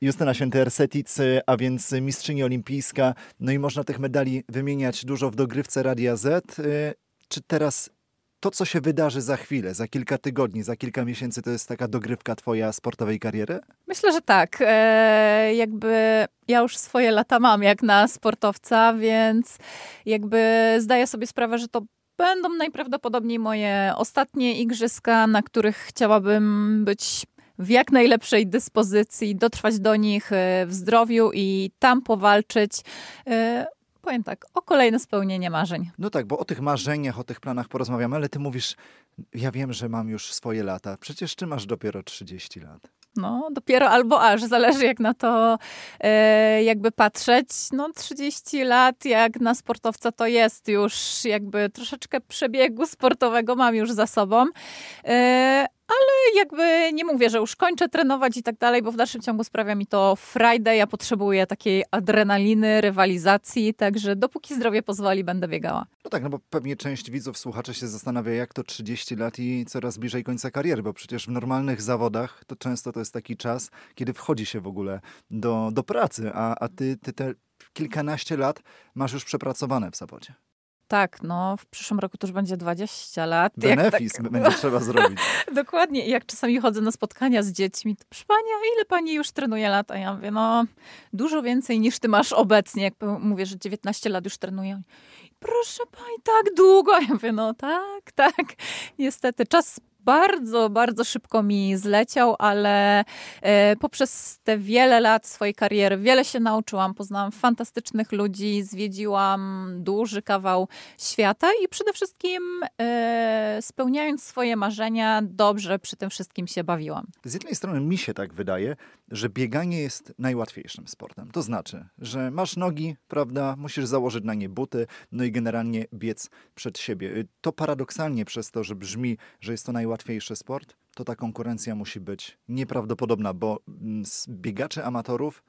Justyna Święty-Ersetic, a więc mistrzyni olimpijska. No i można tych medali wymieniać dużo w dogrywce Radia Z. Czy teraz to, co się wydarzy za chwilę, za kilka tygodni, za kilka miesięcy, to jest taka dogrywka twojej sportowej kariery? Myślę, że tak. E, jakby ja już swoje lata mam jak na sportowca, więc jakby zdaję sobie sprawę, że to będą najprawdopodobniej moje ostatnie igrzyska, na których chciałabym być w jak najlepszej dyspozycji, dotrwać do nich e, w zdrowiu i tam powalczyć e, powiem tak, o kolejne spełnienie marzeń. No tak, bo o tych marzeniach, o tych planach porozmawiamy, ale ty mówisz, ja wiem, że mam już swoje lata. Przecież ty masz dopiero 30 lat. No, dopiero albo aż, zależy jak na to e, jakby patrzeć. No, 30 lat jak na sportowca to jest już jakby troszeczkę przebiegu sportowego mam już za sobą. E, ale jakby nie mówię, że już kończę trenować i tak dalej, bo w dalszym ciągu sprawia mi to frajdę. Ja potrzebuję takiej adrenaliny, rywalizacji, także dopóki zdrowie pozwoli, będę biegała. No tak, no bo pewnie część widzów, słuchaczy się zastanawia, jak to 30 lat i coraz bliżej końca kariery, bo przecież w normalnych zawodach to często to jest taki czas, kiedy wchodzi się w ogóle do, do pracy, a, a ty, ty te kilkanaście lat masz już przepracowane w zawodzie. Tak, no w przyszłym roku to już będzie 20 lat. Benefis tak, będzie trzeba zrobić. Dokładnie. I jak czasami chodzę na spotkania z dziećmi, to proszę pani, a ile pani już trenuje lat? A ja mówię, no dużo więcej niż ty masz obecnie. Jak mówię, że 19 lat już trenuję. Proszę pani, tak długo. A ja mówię, no tak, tak. Niestety czas bardzo, bardzo szybko mi zleciał, ale e, poprzez te wiele lat swojej kariery wiele się nauczyłam, poznałam fantastycznych ludzi, zwiedziłam duży kawał świata i przede wszystkim e, spełniając swoje marzenia, dobrze przy tym wszystkim się bawiłam. Z jednej strony mi się tak wydaje, że bieganie jest najłatwiejszym sportem. To znaczy, że masz nogi, prawda, musisz założyć na nie buty, no i generalnie biec przed siebie. To paradoksalnie przez to, że brzmi, że jest to najłatwiejsze, łatwiejszy sport, to ta konkurencja musi być nieprawdopodobna, bo mm, biegaczy amatorów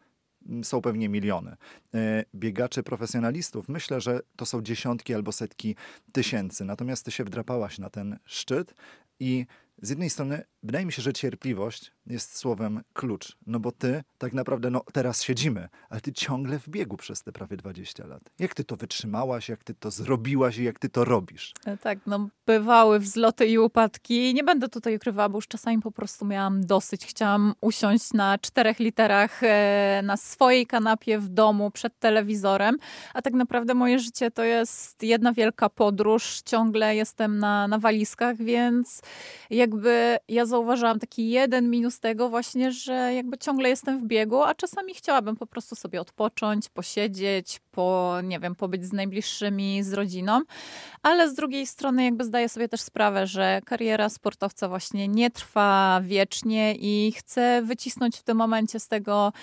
mm, są pewnie miliony. E, biegaczy profesjonalistów myślę, że to są dziesiątki albo setki tysięcy. Natomiast ty się wdrapałaś na ten szczyt i z jednej strony wydaje mi się, że cierpliwość jest słowem klucz, no bo ty tak naprawdę, no teraz siedzimy, ale ty ciągle w biegu przez te prawie 20 lat. Jak ty to wytrzymałaś, jak ty to zrobiłaś i jak ty to robisz? E, tak, no bywały wzloty i upadki. Nie będę tutaj ukrywała, bo już czasami po prostu miałam dosyć. Chciałam usiąść na czterech literach e, na swojej kanapie w domu przed telewizorem, a tak naprawdę moje życie to jest jedna wielka podróż. Ciągle jestem na, na walizkach, więc jak jakby ja zauważyłam taki jeden minus tego właśnie, że jakby ciągle jestem w biegu, a czasami chciałabym po prostu sobie odpocząć, posiedzieć, po, nie wiem, pobyć z najbliższymi, z rodziną, ale z drugiej strony jakby zdaję sobie też sprawę, że kariera sportowca właśnie nie trwa wiecznie i chcę wycisnąć w tym momencie z tego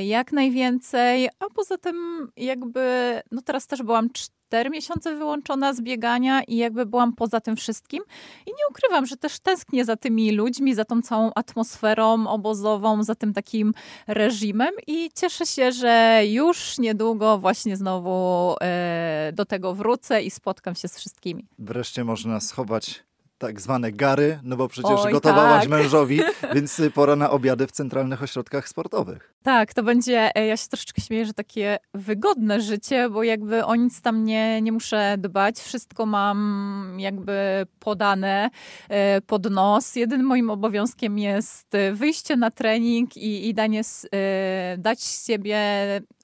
y, jak najwięcej, a poza tym jakby, no teraz też byłam cztery miesiące wyłączona z biegania i jakby byłam poza tym wszystkim. I nie ukrywam, że też tęsknię za tymi ludźmi, za tą całą atmosferą obozową, za tym takim reżimem i cieszę się, że już niedługo właśnie znowu e, do tego wrócę i spotkam się z wszystkimi. Wreszcie można schować tak zwane gary, no bo przecież Oj, gotowałaś tak. mężowi, więc y, pora na obiady w centralnych ośrodkach sportowych. Tak, to będzie, e, ja się troszeczkę śmieję, że takie wygodne życie, bo jakby o nic tam nie, nie muszę dbać, wszystko mam jakby podane e, pod nos. Jedynym moim obowiązkiem jest e, wyjście na trening i, i danie, dać z siebie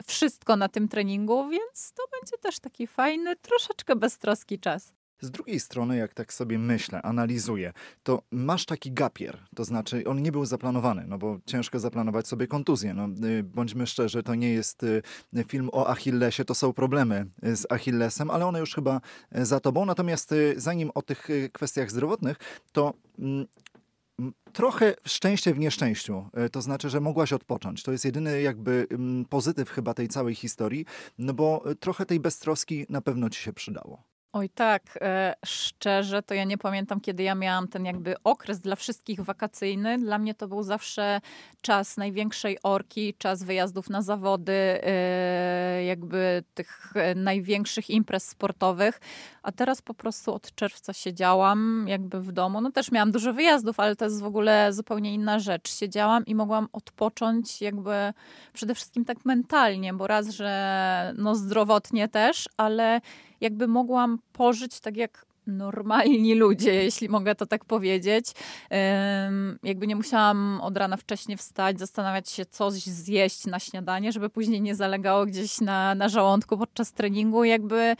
wszystko na tym treningu, więc to będzie też taki fajny, troszeczkę beztroski czas. Z drugiej strony, jak tak sobie myślę, analizuję, to masz taki gapier, to znaczy on nie był zaplanowany, no bo ciężko zaplanować sobie kontuzję. No, y, bądźmy szczerzy, to nie jest y, film o Achillesie, to są problemy y, z Achillesem, ale one już chyba za tobą. Natomiast zanim o tych kwestiach zdrowotnych, to mm, trochę szczęście w nieszczęściu. To znaczy, że mogłaś odpocząć. To jest jedyny jakby mm, pozytyw chyba tej całej historii, no bo trochę tej beztroski na pewno ci się przydało. Oj tak, e, szczerze to ja nie pamiętam, kiedy ja miałam ten jakby okres dla wszystkich wakacyjny. Dla mnie to był zawsze czas największej orki, czas wyjazdów na zawody, e, jakby tych e, największych imprez sportowych. A teraz po prostu od czerwca siedziałam jakby w domu. No też miałam dużo wyjazdów, ale to jest w ogóle zupełnie inna rzecz. Siedziałam i mogłam odpocząć jakby przede wszystkim tak mentalnie, bo raz, że no zdrowotnie też, ale jakby mogłam pożyć tak jak normalni ludzie, jeśli mogę to tak powiedzieć. jakby nie musiałam od rana wcześniej wstać, zastanawiać się, co zjeść na śniadanie, żeby później nie zalegało gdzieś na, na żołądku podczas treningu. Jakby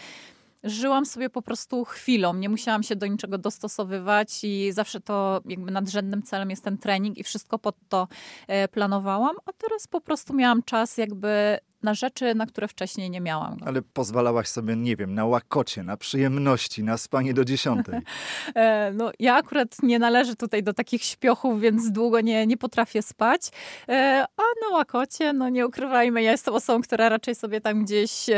żyłam sobie po prostu chwilą, nie musiałam się do niczego dostosowywać i zawsze to jakby nadrzędnym celem jest ten trening i wszystko pod to e, planowałam, a teraz po prostu miałam czas jakby na rzeczy, na które wcześniej nie miałam. Go. No. Ale pozwalałaś sobie, nie wiem, na łakocie, na przyjemności, na spanie do dziesiątej. E, no, ja akurat nie należę tutaj do takich śpiochów, więc długo nie, nie potrafię spać. E, a na łakocie, no nie ukrywajmy, ja jestem osobą, która raczej sobie tam gdzieś e,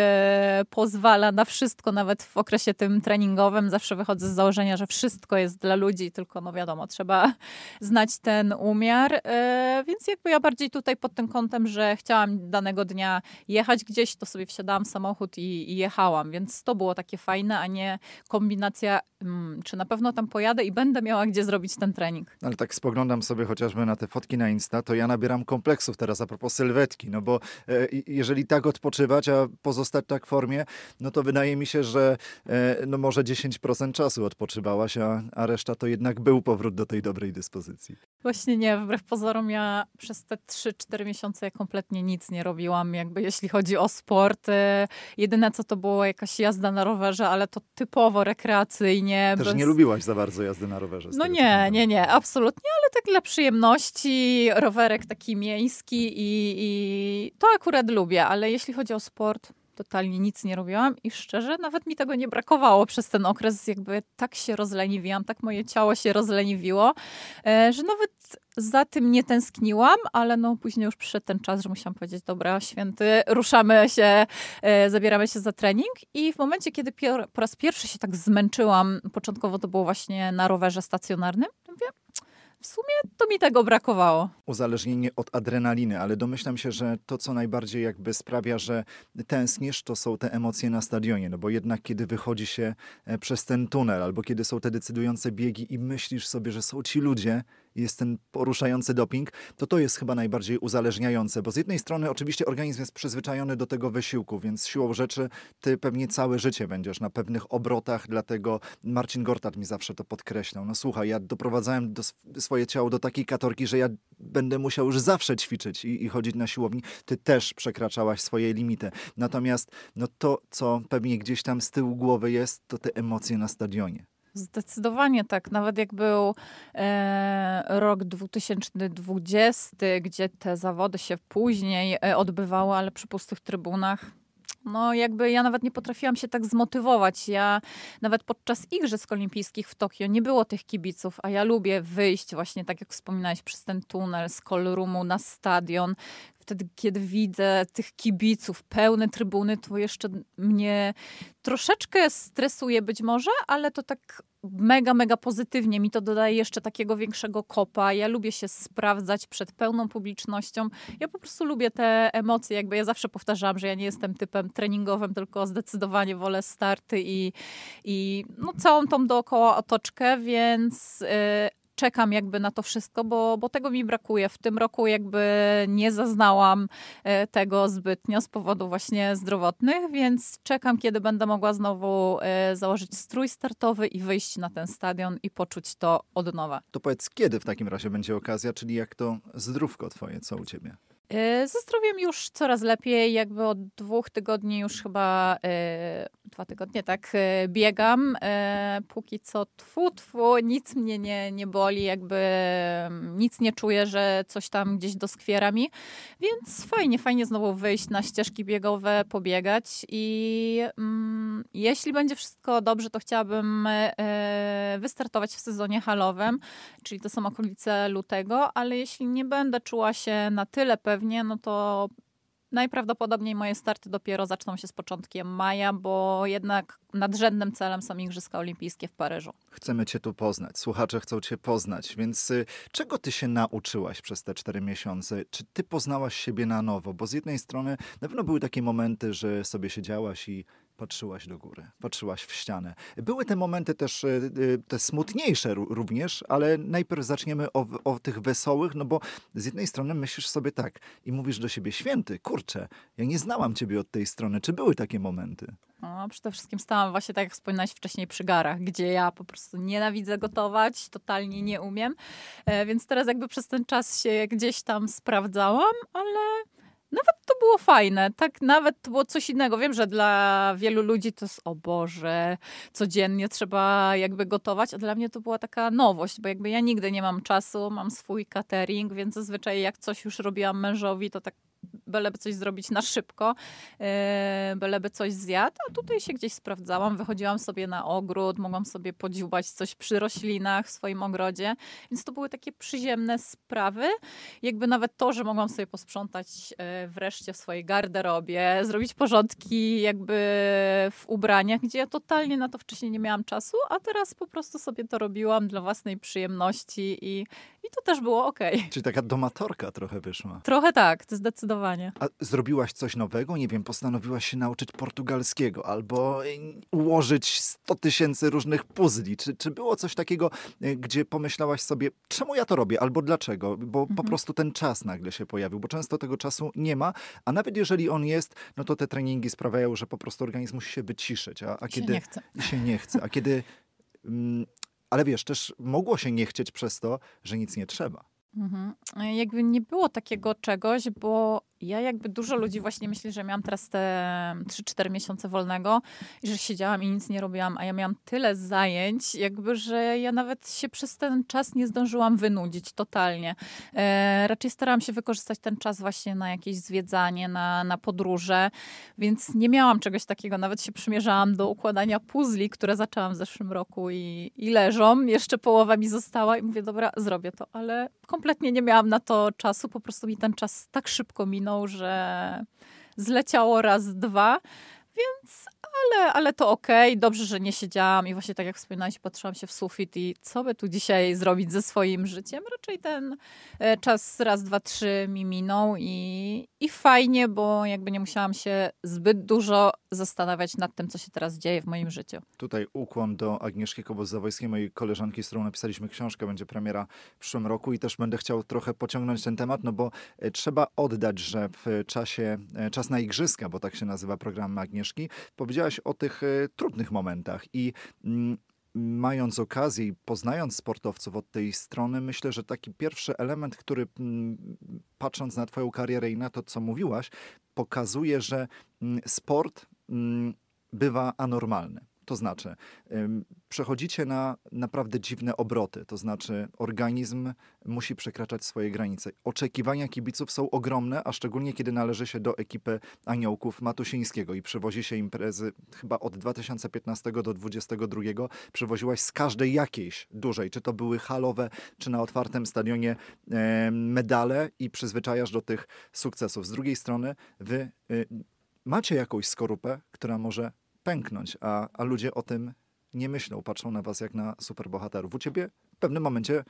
pozwala na wszystko, nawet w okresie tym treningowym. Zawsze wychodzę z założenia, że wszystko jest dla ludzi, tylko no wiadomo, trzeba znać ten umiar. Więc jakby ja bardziej tutaj pod tym kątem, że chciałam danego dnia jechać gdzieś, to sobie wsiadałam w samochód i, i jechałam, więc to było takie fajne, a nie kombinacja, hmm, czy na pewno tam pojadę i będę miała gdzie zrobić ten trening. Ale tak spoglądam sobie chociażby na te fotki na Insta, to ja nabieram kompleksów teraz a propos sylwetki, no bo e, jeżeli tak odpoczywać, a pozostać tak w formie, no to wydaje mi się, że e, no może 10% czasu odpoczywałaś, a, a reszta to jednak był powrót do tej dobrej dyspozycji. Właśnie nie, wbrew pozorom ja przez te 3-4 miesiące kompletnie nic nie robiłam, jakby jeśli chodzi o sport. Jedyne co to było jakaś jazda na rowerze, ale to typowo rekreacyjnie. Też bez... nie lubiłaś za bardzo jazdy na rowerze. No nie, nie, nie, absolutnie, ale tak dla przyjemności, rowerek taki miejski i, i to akurat lubię, ale jeśli chodzi o sport, totalnie nic nie robiłam i szczerze nawet mi tego nie brakowało przez ten okres. Jakby tak się rozleniwiłam, tak moje ciało się rozleniwiło, e, że nawet za tym nie tęskniłam, ale no później już przyszedł ten czas, że musiałam powiedzieć, dobra, święty, ruszamy się, e, zabieramy się za trening i w momencie, kiedy po raz pierwszy się tak zmęczyłam, początkowo to było właśnie na rowerze stacjonarnym, mówię, w sumie to mi tego brakowało. Uzależnienie od adrenaliny, ale domyślam się, że to, co najbardziej jakby sprawia, że tęskniesz, to są te emocje na stadionie, no bo jednak kiedy wychodzi się e, przez ten tunel, albo kiedy są te decydujące biegi i myślisz sobie, że są ci ludzie jest ten poruszający doping, to to jest chyba najbardziej uzależniające, bo z jednej strony oczywiście organizm jest przyzwyczajony do tego wysiłku, więc siłą rzeczy ty pewnie całe życie będziesz na pewnych obrotach, dlatego Marcin Gortat mi zawsze to podkreślał. No słuchaj, ja doprowadzałem do swoje ciało do takiej katorki, że ja będę musiał już zawsze ćwiczyć i, i chodzić na siłowni. Ty też przekraczałaś swoje limity. Natomiast no to, co pewnie gdzieś tam z tyłu głowy jest, to te emocje na stadionie. Zdecydowanie tak. Nawet jak był e, rok 2020, gdzie te zawody się później e, odbywały, ale przy pustych trybunach, no jakby ja nawet nie potrafiłam się tak zmotywować. Ja nawet podczas Igrzysk Olimpijskich w Tokio nie było tych kibiców, a ja lubię wyjść właśnie tak jak wspominałeś przez ten tunel z kolrumu na stadion. Wtedy, kiedy widzę tych kibiców, pełne trybuny, to jeszcze mnie troszeczkę stresuje być może, ale to tak mega, mega pozytywnie. Mi to dodaje jeszcze takiego większego kopa. Ja lubię się sprawdzać przed pełną publicznością. Ja po prostu lubię te emocje. Jakby ja zawsze powtarzam, że ja nie jestem typem treningowym, tylko zdecydowanie wolę starty i, i no, całą tą dookoła otoczkę, więc... Yy, czekam jakby na to wszystko, bo, bo tego mi brakuje. W tym roku jakby nie zaznałam e, tego zbytnio z powodu właśnie zdrowotnych, więc czekam, kiedy będę mogła znowu e, założyć strój startowy i wyjść na ten stadion i poczuć to od nowa. To powiedz, kiedy w takim razie będzie okazja, czyli jak to zdrówko twoje, co u ciebie? E, ze zdrowiem już coraz lepiej, jakby od dwóch tygodni już chyba, e, dwa tygodnie tak, e, biegam. Yy, póki co tfu, tfu, nic mnie nie, nie boli, jakby mm, nic nie czuję, że coś tam gdzieś doskwiera mi. Więc fajnie, fajnie znowu wyjść na ścieżki biegowe, pobiegać i mm, jeśli będzie wszystko dobrze, to chciałabym wystartować w sezonie halowym, czyli to są okolice lutego, ale jeśli nie będę czuła się na tyle pewna, pewnie, no to najprawdopodobniej moje starty dopiero zaczną się z początkiem maja, bo jednak nadrzędnym celem są Igrzyska Olimpijskie w Paryżu. Chcemy Cię tu poznać, słuchacze chcą Cię poznać, więc y, czego Ty się nauczyłaś przez te cztery miesiące? Czy Ty poznałaś siebie na nowo? Bo z jednej strony na pewno były takie momenty, że sobie siedziałaś i Patrzyłaś do góry, patrzyłaś w ścianę. Były te momenty też e, e, te smutniejsze również, ale najpierw zaczniemy o, o tych wesołych, no bo z jednej strony myślisz sobie tak i mówisz do siebie, święty, kurczę, ja nie znałam ciebie od tej strony. Czy były takie momenty? No, przede wszystkim stałam właśnie tak, jak wspominałaś wcześniej, przy garach, gdzie ja po prostu nienawidzę gotować, totalnie nie umiem. E, więc teraz jakby przez ten czas się gdzieś tam sprawdzałam, ale nawet to było fajne, tak nawet to było coś innego. Wiem, że dla wielu ludzi to jest, o Boże, codziennie trzeba jakby gotować, a dla mnie to była taka nowość, bo jakby ja nigdy nie mam czasu, mam swój catering, więc zazwyczaj jak coś już robiłam mężowi, to tak byleby coś zrobić na szybko, e, byleby coś zjadł, a tutaj się gdzieś sprawdzałam, wychodziłam sobie na ogród, mogłam sobie podziubać coś przy roślinach w swoim ogrodzie, więc to były takie przyziemne sprawy, jakby nawet to, że mogłam sobie posprzątać e, wreszcie w swojej garderobie, zrobić porządki jakby w ubraniach, gdzie ja totalnie na to wcześniej nie miałam czasu, a teraz po prostu sobie to robiłam dla własnej przyjemności i, i to też było ok. Czyli taka domatorka trochę wyszła. Trochę tak, to zdecydowanie zdecydowanie. A zrobiłaś coś nowego? Nie wiem, postanowiłaś się nauczyć portugalskiego albo y, ułożyć 100 tysięcy różnych puzli. Czy, czy było coś takiego, y, gdzie pomyślałaś sobie, czemu ja to robię albo dlaczego? Bo mhm. po prostu ten czas nagle się pojawił, bo często tego czasu nie ma, a nawet jeżeli on jest, no to te treningi sprawiają, że po prostu organizm musi się wyciszyć. A, a kiedy się nie chce. Się nie chce. A kiedy... Mm, ale wiesz, też mogło się nie chcieć przez to, że nic nie trzeba. Mhm. E, jakby nie było takiego czegoś, bo ja jakby dużo ludzi właśnie myśli, że miałam teraz te 3-4 miesiące wolnego i że siedziałam i nic nie robiłam, a ja miałam tyle zajęć, jakby, że ja nawet się przez ten czas nie zdążyłam wynudzić totalnie. E, raczej starałam się wykorzystać ten czas właśnie na jakieś zwiedzanie, na, na podróże, więc nie miałam czegoś takiego. Nawet się przymierzałam do układania puzli, które zaczęłam w zeszłym roku i, i leżą. Jeszcze połowa mi została i mówię, dobra, zrobię to, ale kompletnie nie miałam na to czasu, po prostu mi ten czas tak szybko minął mną, że zleciało raz, dwa, więc ale, ale to okej, okay. dobrze, że nie siedziałam i właśnie tak jak wspominałeś, patrzyłam się w sufit i co by tu dzisiaj zrobić ze swoim życiem. Raczej ten e, czas raz, dwa, trzy mi minął i, i fajnie, bo jakby nie musiałam się zbyt dużo zastanawiać nad tym, co się teraz dzieje w moim życiu. Tutaj ukłon do Agnieszki Kobos-Zawojskiej, mojej koleżanki, z którą napisaliśmy książkę, będzie premiera w przyszłym roku i też będę chciał trochę pociągnąć ten temat, no bo e, trzeba oddać, że w czasie, e, czas na igrzyska, bo tak się nazywa program Agnieszki, powiedziałaś o tych e, trudnych momentach i mm, mając okazję i poznając sportowców od tej strony, myślę, że taki pierwszy element, który mm, patrząc na Twoją karierę i na to, co mówiłaś, pokazuje, że mm, sport Mm, bywa anormalny. To znaczy, przechodzicie na naprawdę dziwne obroty, to znaczy organizm musi przekraczać swoje granice. Oczekiwania kibiców są ogromne, a szczególnie kiedy należy się do ekipy aniołków Matusińskiego i przewozi się imprezy chyba od 2015 do 2022. Przewoziłaś z każdej jakiejś dużej, czy to były halowe, czy na otwartym stadionie medale i przyzwyczajasz do tych sukcesów. Z drugiej strony wy y, macie jakąś skorupę, która może pęknąć, a, a ludzie o tym nie myślą, patrzą na was jak na superbohaterów. U ciebie w pewnym momencie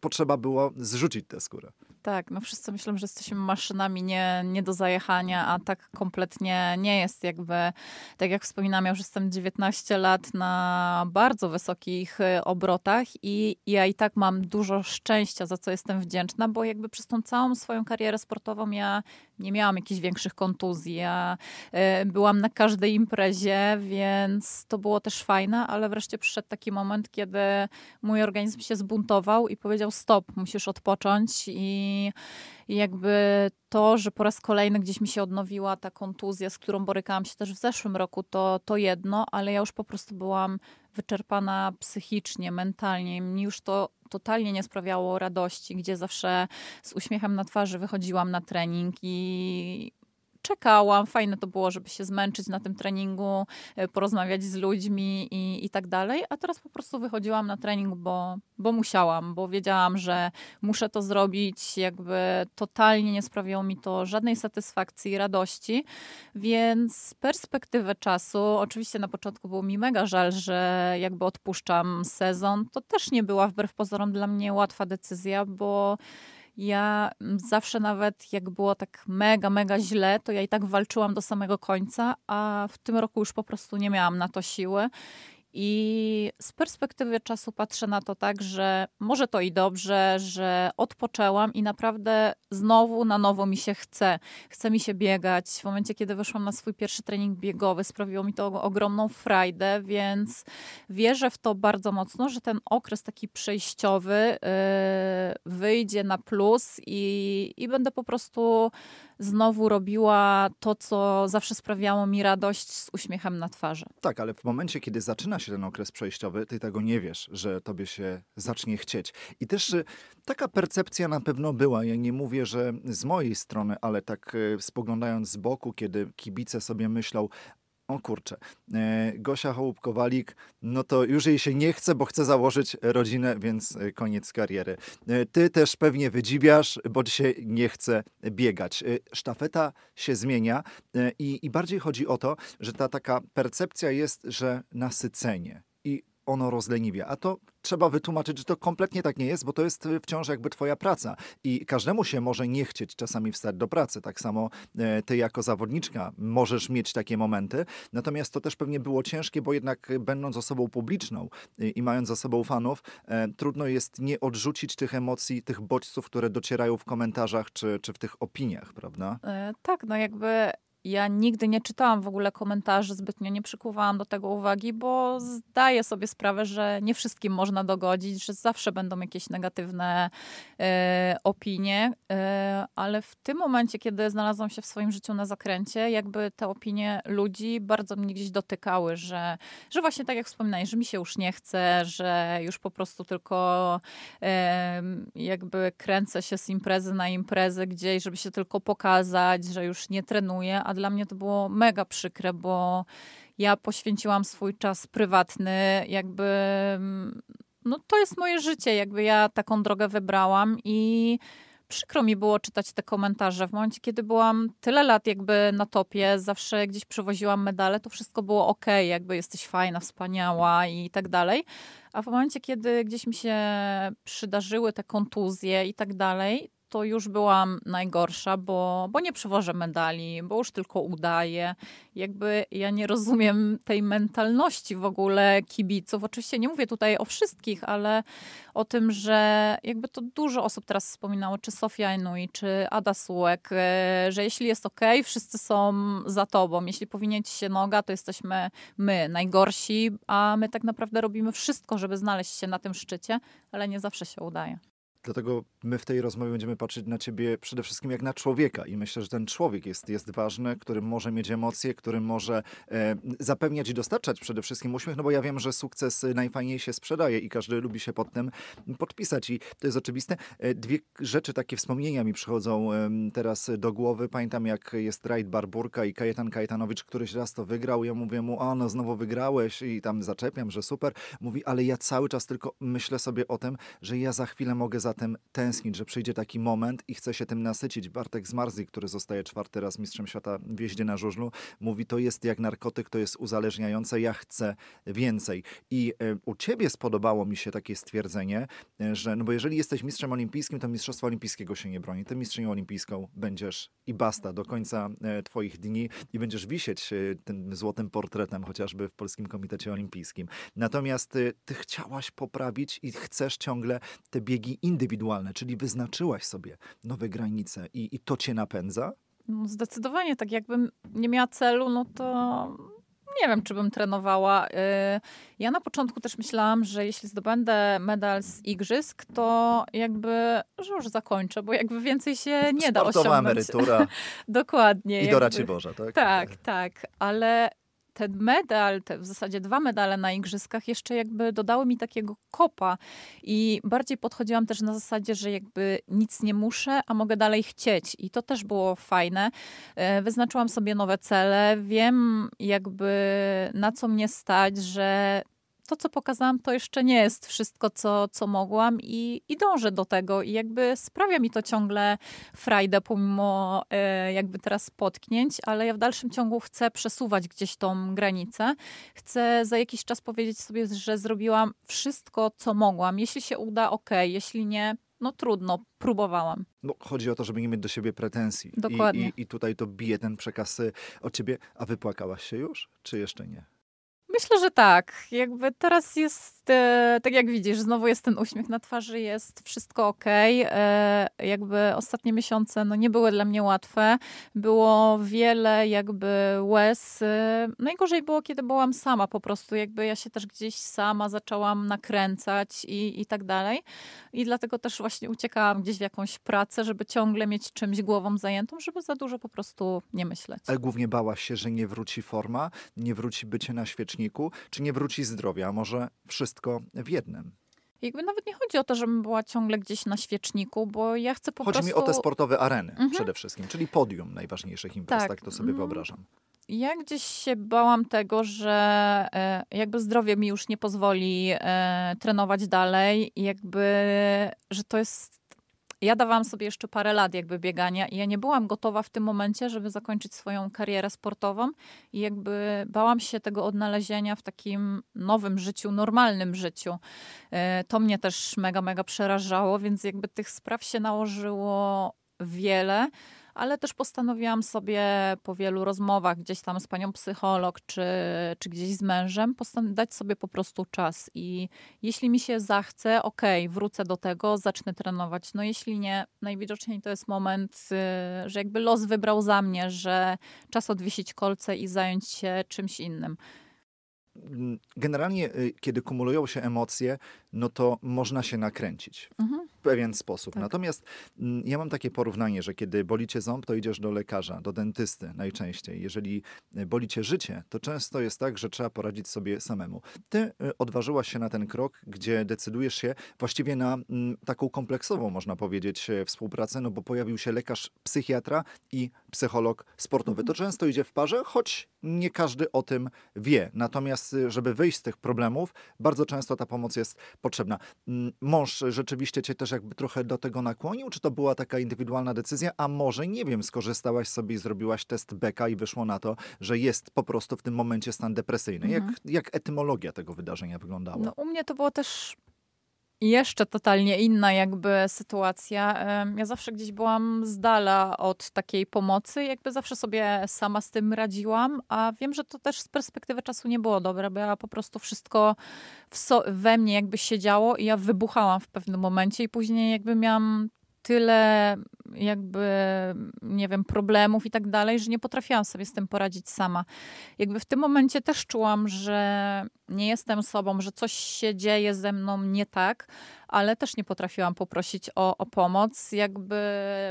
potrzeba było zrzucić tę skórę. Tak, no wszyscy myślą, że jesteśmy maszynami nie, nie do zajechania, a tak kompletnie nie jest. Jakby, tak jak wspominam, ja już jestem 19 lat na bardzo wysokich y, obrotach i ja i tak mam dużo szczęścia, za co jestem wdzięczna, bo jakby przez tą całą swoją karierę sportową ja nie miałam jakichś większych kontuzji. Ja e, byłam na każdej imprezie, więc to było też fajne, ale wreszcie przyszedł taki moment, kiedy mój organizm się zbuntował i powiedział: Stop, musisz odpocząć. I i jakby to, że po raz kolejny gdzieś mi się odnowiła ta kontuzja, z którą borykałam się też w zeszłym roku, to, to jedno, ale ja już po prostu byłam wyczerpana psychicznie, mentalnie. Mnie już to totalnie nie sprawiało radości, gdzie zawsze z uśmiechem na twarzy wychodziłam na trening i czekałam, fajne to było, żeby się zmęczyć na tym treningu, e, porozmawiać z ludźmi i, i tak dalej, a teraz po prostu wychodziłam na trening, bo, bo musiałam, bo wiedziałam, że muszę to zrobić, jakby totalnie nie sprawiło mi to żadnej satysfakcji i radości, więc z perspektywy czasu, oczywiście na początku było mi mega żal, że jakby odpuszczam sezon, to też nie była wbrew pozorom dla mnie łatwa decyzja, bo ja mm, zawsze nawet jak było tak mega, mega źle, to ja i tak walczyłam do samego końca, a w tym roku już po prostu nie miałam na to siły i z perspektywy czasu patrzę na to tak, że może to i dobrze, że odpoczęłam i naprawdę znowu na nowo mi się chce. Chce mi się biegać. W momencie, kiedy wyszłam na swój pierwszy trening biegowy, sprawiło mi to ogromną frajdę, więc wierzę w to bardzo mocno, że ten okres taki przejściowy yy, wyjdzie na plus i, i będę po prostu znowu robiła to, co zawsze sprawiało mi radość z uśmiechem na twarzy. Tak, ale w momencie, kiedy zaczyna się ten okres przejściowy, ty tego nie wiesz, że tobie się zacznie chcieć. I też y, taka percepcja na pewno była. Ja nie mówię, że z mojej strony, ale tak y, spoglądając z boku, kiedy kibice sobie myślą, o kurczę, e, Gosia Hołubkowalik, no to już jej się nie chce, bo chce założyć rodzinę, więc e, koniec kariery. E, ty też pewnie wydziwiasz, bo się nie chce biegać. Sztafeta się zmienia i, i bardziej chodzi o to, że ta taka percepcja jest, że nasycenie, ono rozleniwia. A to trzeba wytłumaczyć, że to kompletnie tak nie jest, bo to jest y, wciąż jakby twoja praca i każdemu się może nie chcieć czasami wstać do pracy. Tak samo e, ty jako zawodniczka możesz mieć takie momenty. Natomiast to też pewnie było ciężkie, bo jednak y, będąc osobą publiczną y, i mając za sobą fanów, e, trudno jest nie odrzucić tych emocji, tych bodźców, które docierają w komentarzach czy, czy w tych opiniach, prawda? E, tak, no jakby ja nigdy nie czytałam w ogóle komentarzy, zbytnio nie przykuwałam do tego uwagi, bo zdaję sobie sprawę, że nie wszystkim można dogodzić, że zawsze będą jakieś negatywne e, opinie, e, ale w tym momencie, kiedy znalazłam się w swoim życiu na zakręcie, jakby te opinie ludzi bardzo mnie gdzieś dotykały, że, że właśnie tak jak wspominałeś, że mi się już nie chce, że już po prostu tylko e, jakby kręcę się z imprezy na imprezę gdzieś, żeby się tylko pokazać, że już nie trenuję, a dla mnie to było mega przykre, bo ja poświęciłam swój czas prywatny, jakby mm, no to jest moje życie, jakby ja taką drogę wybrałam i przykro mi było czytać te komentarze. W momencie, kiedy byłam tyle lat jakby na topie, zawsze gdzieś przywoziłam medale, to wszystko było ok, jakby jesteś fajna, wspaniała i tak dalej. A w momencie, kiedy gdzieś mi się przydarzyły te kontuzje i tak dalej, to już byłam najgorsza, bo, bo nie przywożę medali, bo już tylko udaję. Jakby ja nie rozumiem tej mentalności w ogóle kibiców. Oczywiście nie mówię tutaj o wszystkich, ale o tym, że jakby to dużo osób teraz wspominało, czy Sofia Inui, czy Ada Sułek, e, że jeśli jest ok, wszyscy są za tobą. Jeśli powinien ci się noga, to jesteśmy my najgorsi, a my tak naprawdę robimy wszystko, żeby znaleźć się na tym szczycie, ale nie zawsze się udaje. Dlatego my w tej rozmowie będziemy patrzeć na ciebie przede wszystkim jak na człowieka i myślę, że ten człowiek jest, jest ważny, który może mieć emocje, który może e, zapewniać i dostarczać przede wszystkim uśmiech, no bo ja wiem, że sukces najfajniej się sprzedaje i każdy lubi się pod tym podpisać i to jest oczywiste. E, dwie rzeczy, takie wspomnienia mi przychodzą teraz do głowy. Pamiętam jak jest rajd Barburka i Kajetan Kajetanowicz któryś raz to wygrał. Ja mówię mu, a no znowu wygrałeś i tam zaczepiam, że super. Mówi, ale ja cały czas tylko myślę sobie o tym, że ja za chwilę mogę za zatem tęsknić, że przyjdzie taki moment i chce się tym nasycić. Bartek Zmarzy, który zostaje czwarty raz mistrzem świata w jeździe na żużlu, mówi, to jest jak narkotyk, to jest uzależniające, ja chcę więcej. I e, u ciebie spodobało mi się takie stwierdzenie, e, że no bo jeżeli jesteś mistrzem olimpijskim, to mistrzostwo olimpijskiego się nie broni. Ty mistrzynią olimpijską będziesz i basta do końca e, twoich dni i będziesz wisieć tym złotym portretem chociażby w Polskim Komitecie Olimpijskim. Natomiast ty chciałaś poprawić i chcesz ciągle te biegi indywidualne indywidualne, czyli wyznaczyłaś sobie nowe granice i, i to cię napędza? No zdecydowanie tak. Jakbym nie miała celu, no to nie wiem, czy bym trenowała. Y, ja na początku też myślałam, że jeśli zdobędę medal z igrzysk, to jakby, że już zakończę, bo jakby więcej się nie Sportowa da osiągnąć. emerytura. Dokładnie. I jakby. do raci Boża, tak? Tak, tak. Ale ten medal, te w zasadzie dwa medale na igrzyskach jeszcze jakby dodały mi takiego kopa i bardziej podchodziłam też na zasadzie, że jakby nic nie muszę, a mogę dalej chcieć i to też było fajne. E, wyznaczyłam sobie nowe cele, wiem jakby na co mnie stać, że to, co pokazałam, to jeszcze nie jest wszystko, co, co mogłam i, i dążę do tego i jakby sprawia mi to ciągle frajdę pomimo e, jakby teraz potknięć, ale ja w dalszym ciągu chcę przesuwać gdzieś tą granicę. Chcę za jakiś czas powiedzieć sobie, że zrobiłam wszystko, co mogłam. Jeśli się uda, ok, jeśli nie, no trudno, próbowałam. No, chodzi o to, żeby nie mieć do siebie pretensji. Dokładnie. I, i, i tutaj to bije ten przekaz e, o ciebie. A wypłakałaś się już, czy jeszcze nie? Myślę, że tak. Jakby teraz jest E, tak jak widzisz, znowu jest ten uśmiech na twarzy, jest wszystko ok. E, jakby ostatnie miesiące no, nie były dla mnie łatwe. Było wiele jakby łez. E, Najgorzej no było, kiedy byłam sama po prostu. Jakby ja się też gdzieś sama zaczęłam nakręcać i, i tak dalej. I dlatego też właśnie uciekałam gdzieś w jakąś pracę, żeby ciągle mieć czymś głową zajętą, żeby za dużo po prostu nie myśleć. Ale głównie bałaś się, że nie wróci forma, nie wróci bycie na świeczniku, czy nie wróci zdrowia. Może wszystko wszystko w jednym. Jakby nawet nie chodzi o to, żebym była ciągle gdzieś na świeczniku, bo ja chcę po chodzi prostu... Chodzi mi o te sportowe areny mhm. przede wszystkim, czyli podium najważniejszych imprez, tak, tak to sobie mhm. wyobrażam. Ja gdzieś się bałam tego, że e, jakby zdrowie mi już nie pozwoli e, trenować dalej, jakby, że to jest ja dawałam sobie jeszcze parę lat jakby biegania i ja nie byłam gotowa w tym momencie, żeby zakończyć swoją karierę sportową i jakby bałam się tego odnalezienia w takim nowym życiu, normalnym życiu. E, to mnie też mega, mega przerażało, więc jakby tych spraw się nałożyło wiele ale też postanowiłam sobie po wielu rozmowach gdzieś tam z panią psycholog, czy, czy gdzieś z mężem, dać sobie po prostu czas i jeśli mi się zachce, okej, okay, wrócę do tego, zacznę trenować. No jeśli nie, najwidoczniej to jest moment, y, że jakby los wybrał za mnie, że czas odwiesić kolce i zająć się czymś innym generalnie, y, kiedy kumulują się emocje, no to można się nakręcić. Mhm pewien sposób. Tak. Natomiast mm, ja mam takie porównanie, że kiedy boli ząb, to idziesz do lekarza, do dentysty najczęściej. Jeżeli e, boli życie, to często jest tak, że trzeba poradzić sobie samemu. Ty e, odważyłaś się na ten krok, gdzie decydujesz się właściwie na mm, taką kompleksową, można powiedzieć, e, współpracę, no bo pojawił się lekarz psychiatra i psycholog sportowy. To mhm. często idzie w parze, choć nie każdy o tym wie. Natomiast, żeby wyjść z tych problemów, bardzo często ta pomoc jest potrzebna. Mąż rzeczywiście cię też jakby trochę do tego nakłonił? Czy to była taka indywidualna decyzja? A może, nie wiem, skorzystałaś sobie i zrobiłaś test Beka i wyszło na to, że jest po prostu w tym momencie stan depresyjny. Mhm. Jak, jak etymologia tego wydarzenia wyglądała? No, u mnie to było też jeszcze totalnie inna jakby sytuacja. Ja zawsze gdzieś byłam z dala od takiej pomocy, jakby zawsze sobie sama z tym radziłam, a wiem, że to też z perspektywy czasu nie było dobre, bo ja po prostu wszystko so we mnie jakby siedziało i ja wybuchałam w pewnym momencie i później jakby miałam tyle jakby, nie wiem, problemów i tak dalej, że nie potrafiłam sobie z tym poradzić sama. Jakby w tym momencie też czułam, że nie jestem sobą, że coś się dzieje ze mną nie tak, ale też nie potrafiłam poprosić o, o pomoc. Jakby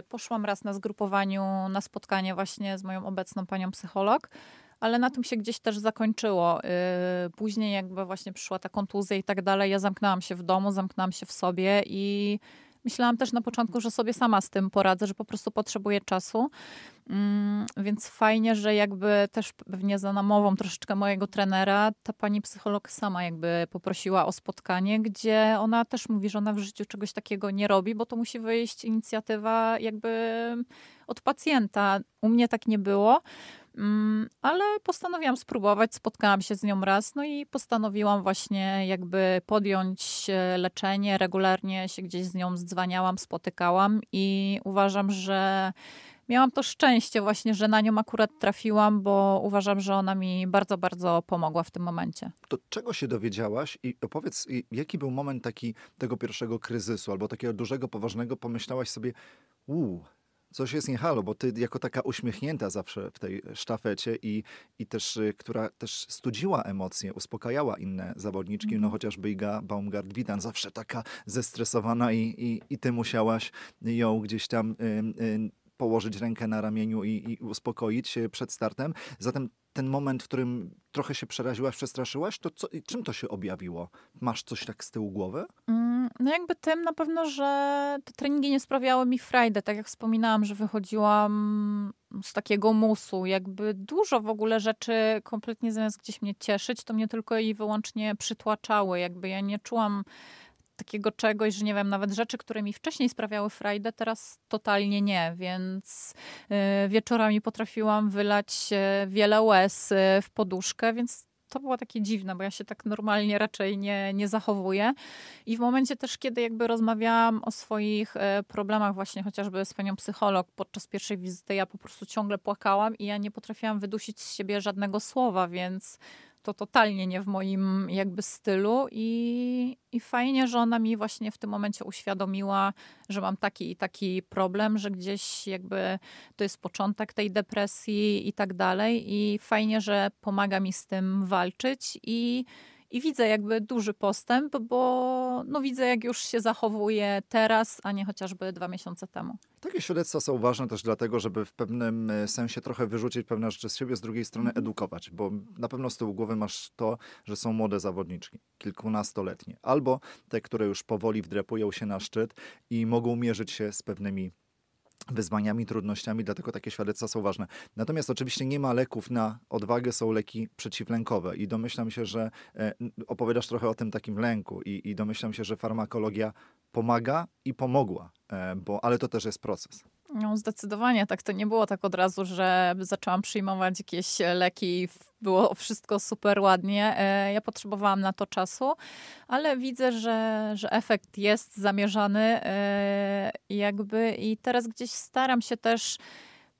poszłam raz na zgrupowaniu, na spotkanie właśnie z moją obecną panią psycholog, ale na tym się gdzieś też zakończyło. Y, później jakby właśnie przyszła ta kontuzja i tak dalej, ja zamknęłam się w domu, zamknęłam się w sobie i Myślałam też na początku, że sobie sama z tym poradzę, że po prostu potrzebuję czasu. Mm, więc fajnie, że jakby też pewnie za namową troszeczkę mojego trenera, ta pani psycholog sama jakby poprosiła o spotkanie, gdzie ona też mówi, że ona w życiu czegoś takiego nie robi, bo to musi wyjść inicjatywa jakby od pacjenta. U mnie tak nie było. Mm, ale postanowiłam spróbować, spotkałam się z nią raz, no i postanowiłam właśnie jakby podjąć e, leczenie, regularnie się gdzieś z nią zdzwaniałam, spotykałam i uważam, że miałam to szczęście właśnie, że na nią akurat trafiłam, bo uważam, że ona mi bardzo, bardzo pomogła w tym momencie. To czego się dowiedziałaś i opowiedz, jaki był moment taki tego pierwszego kryzysu albo takiego dużego, poważnego, pomyślałaś sobie, uuu, coś jest nie halo, bo ty jako taka uśmiechnięta zawsze w tej e, sztafecie i, i też, e, która też studziła emocje, uspokajała inne zawodniczki, no mhm. chociażby Iga baumgart widan zawsze taka zestresowana i, i, i ty musiałaś ją gdzieś tam... Y, y, położyć rękę na ramieniu i, i uspokoić się przed startem. Zatem ten moment, w którym trochę się przeraziłaś, przestraszyłaś, to co, czym to się objawiło? Masz coś tak z tyłu głowy? Mm, no jakby tym na pewno, że te treningi nie sprawiały mi frajdy. Tak jak wspominałam, że wychodziłam z takiego musu. Jakby dużo w ogóle rzeczy kompletnie zamiast gdzieś mnie cieszyć, to mnie tylko i wyłącznie przytłaczały. Jakby ja nie czułam takiego czegoś, że nie wiem, nawet rzeczy, które mi wcześniej sprawiały frajdę, teraz totalnie nie, więc y, wieczorami potrafiłam wylać y, wiele łez y, w poduszkę, więc to było takie dziwne, bo ja się tak normalnie raczej nie, nie zachowuję. I w momencie też, kiedy jakby rozmawiałam o swoich problemach właśnie chociażby z panią psycholog podczas pierwszej wizyty, ja po prostu ciągle płakałam i ja nie potrafiłam wydusić z siebie żadnego słowa, więc to totalnie nie w moim jakby stylu i, i fajnie, że ona mi właśnie w tym momencie uświadomiła, że mam taki i taki problem, że gdzieś jakby to jest początek tej depresji i tak dalej i fajnie, że pomaga mi z tym walczyć i i widzę jakby duży postęp, bo no widzę, jak już się zachowuje teraz, a nie chociażby dwa miesiące temu. Takie śledztwa są ważne też dlatego, żeby w pewnym e, sensie trochę wyrzucić pewne rzeczy z siebie, z drugiej strony mhm. edukować, bo na pewno z tyłu głowy masz to, że są młode zawodniczki, kilkunastoletnie, albo te, które już powoli wdrepują się na szczyt i mogą mierzyć się z pewnymi wyzwaniami, trudnościami, dlatego takie świadectwa są ważne. Natomiast oczywiście nie ma leków na odwagę, są leki przeciwlękowe i domyślam się, że e, opowiadasz trochę o tym takim lęku i, i domyślam się, że farmakologia pomaga i pomogła, e, bo, ale to też jest proces. No, zdecydowanie tak to nie było tak od razu, że zaczęłam przyjmować jakieś e, leki i było wszystko super ładnie. E, ja potrzebowałam na to czasu, ale widzę, że, że efekt jest zamierzany e, jakby i teraz gdzieś staram się też